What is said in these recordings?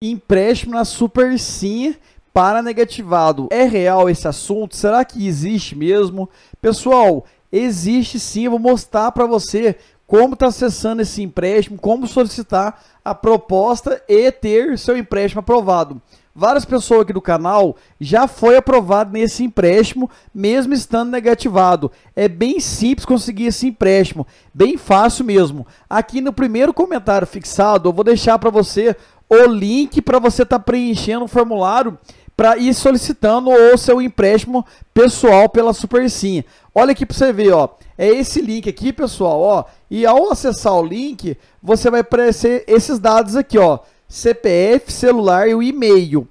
Empréstimo na Super Sim para negativado. É real esse assunto? Será que existe mesmo? Pessoal, existe sim. Eu vou mostrar para você como está acessando esse empréstimo, como solicitar a proposta e ter seu empréstimo aprovado. Várias pessoas aqui do canal já foi aprovado nesse empréstimo, mesmo estando negativado. É bem simples conseguir esse empréstimo, bem fácil mesmo. Aqui no primeiro comentário fixado, eu vou deixar para você o link para você estar tá preenchendo o formulário para ir solicitando o seu empréstimo pessoal pela Supersim. Olha aqui para você ver, ó. É esse link aqui, pessoal, ó. E ao acessar o link, você vai aparecer esses dados aqui, ó. CPF, celular e o e-mail.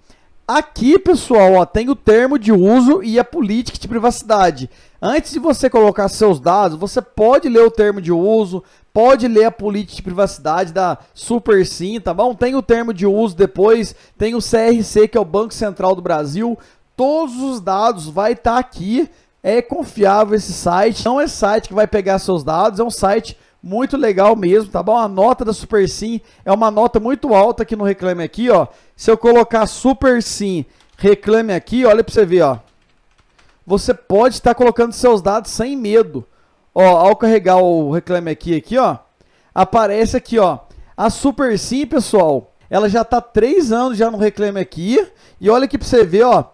Aqui, pessoal, ó, tem o termo de uso e a política de privacidade. Antes de você colocar seus dados, você pode ler o termo de uso, pode ler a política de privacidade da SuperSim, tá bom? Tem o termo de uso depois, tem o CRC, que é o Banco Central do Brasil. Todos os dados vai estar tá aqui. É confiável esse site. Não é site que vai pegar seus dados, é um site muito legal mesmo, tá bom? A nota da Super Sim é uma nota muito alta aqui no Reclame Aqui, ó. Se eu colocar Super Sim, Reclame Aqui, olha para você ver, ó. Você pode estar colocando seus dados sem medo. Ó, ao carregar o Reclame Aqui aqui, ó, aparece aqui, ó. A Super Sim, pessoal, ela já tá três anos já no Reclame Aqui. E olha aqui para você ver, ó.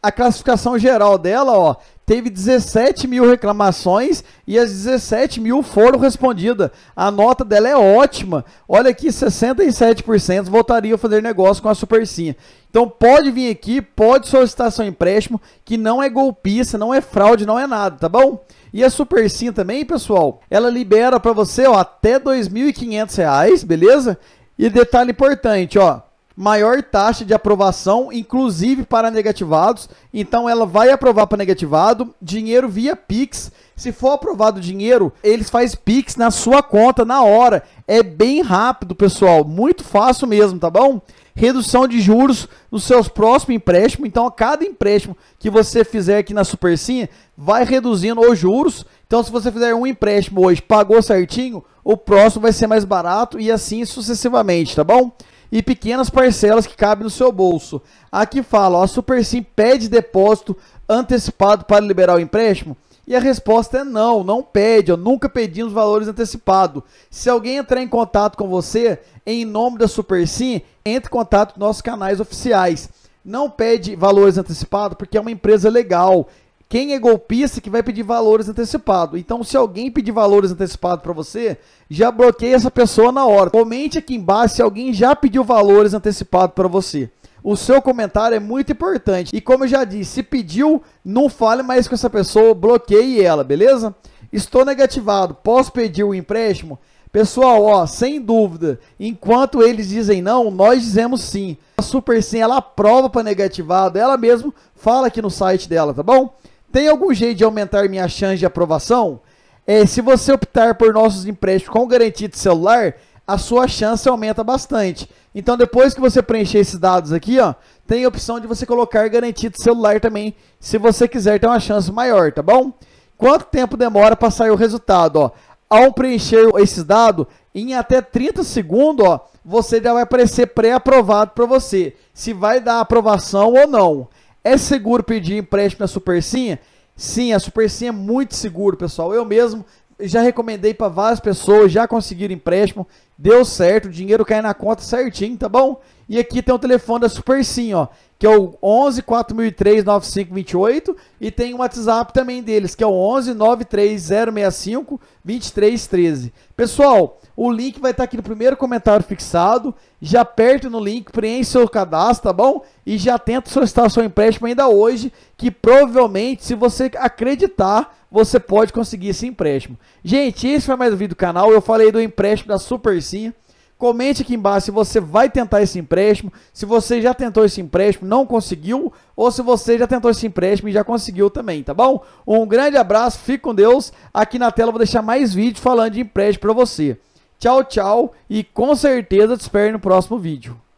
A classificação geral dela, ó, teve 17 mil reclamações e as 17 mil foram respondidas. A nota dela é ótima. Olha aqui, 67% voltariam a fazer negócio com a Supercinha. Então pode vir aqui, pode solicitar seu empréstimo, que não é golpista, não é fraude, não é nada, tá bom? E a Supercinha também, pessoal, ela libera para você ó, até R$ 2.500, beleza? E detalhe importante, ó, maior taxa de aprovação, inclusive para negativados. Então ela vai aprovar para negativado, dinheiro via Pix. Se for aprovado o dinheiro, eles faz Pix na sua conta na hora. É bem rápido, pessoal, muito fácil mesmo, tá bom? Redução de juros nos seus próximos empréstimos. Então, a cada empréstimo que você fizer aqui na Supercinha, vai reduzindo os juros. Então, se você fizer um empréstimo hoje, pagou certinho, o próximo vai ser mais barato e assim sucessivamente, tá bom? e pequenas parcelas que cabem no seu bolso. Aqui fala, ó, a SuperSim pede depósito antecipado para liberar o empréstimo? E a resposta é não, não pede, ó, nunca pedimos valores antecipados. Se alguém entrar em contato com você, em nome da SuperSim, entre em contato com nossos canais oficiais. Não pede valores antecipados porque é uma empresa legal, quem é golpista que vai pedir valores antecipados? Então, se alguém pedir valores antecipados para você, já bloqueia essa pessoa na hora. Comente aqui embaixo se alguém já pediu valores antecipados para você. O seu comentário é muito importante. E como eu já disse, se pediu, não fale mais com essa pessoa, bloqueie ela, beleza? Estou negativado, posso pedir o empréstimo? Pessoal, ó, sem dúvida, enquanto eles dizem não, nós dizemos sim. A Super Sim, ela aprova para negativado, ela mesmo fala aqui no site dela, tá bom? Tem algum jeito de aumentar minha chance de aprovação? É, se você optar por nossos empréstimos com garantia de celular, a sua chance aumenta bastante. Então, depois que você preencher esses dados aqui, ó, tem a opção de você colocar garantia de celular também, se você quiser ter uma chance maior, tá bom? Quanto tempo demora para sair o resultado? Ó? Ao preencher esses dados, em até 30 segundos, ó, você já vai aparecer pré-aprovado para você, se vai dar aprovação ou não. É seguro pedir empréstimo na Supercinha? Sim, a Supercinha é muito seguro, pessoal. Eu mesmo já recomendei para várias pessoas, já conseguiram empréstimo, deu certo, o dinheiro cai na conta certinho, tá bom? E aqui tem o telefone da Super ó, que é o 11 4003 9528 e tem o WhatsApp também deles, que é o 11 93065 2313. Pessoal, o link vai estar aqui no primeiro comentário fixado. Já aperte no link, preenche seu cadastro, tá bom? E já tenta solicitar seu empréstimo ainda hoje, que provavelmente, se você acreditar, você pode conseguir esse empréstimo. Gente, esse foi mais um vídeo do canal. Eu falei do empréstimo da Super Comente aqui embaixo se você vai tentar esse empréstimo, se você já tentou esse empréstimo, não conseguiu, ou se você já tentou esse empréstimo e já conseguiu também, tá bom? Um grande abraço, fique com Deus. Aqui na tela eu vou deixar mais vídeos falando de empréstimo para você. Tchau, tchau e com certeza te espero no próximo vídeo.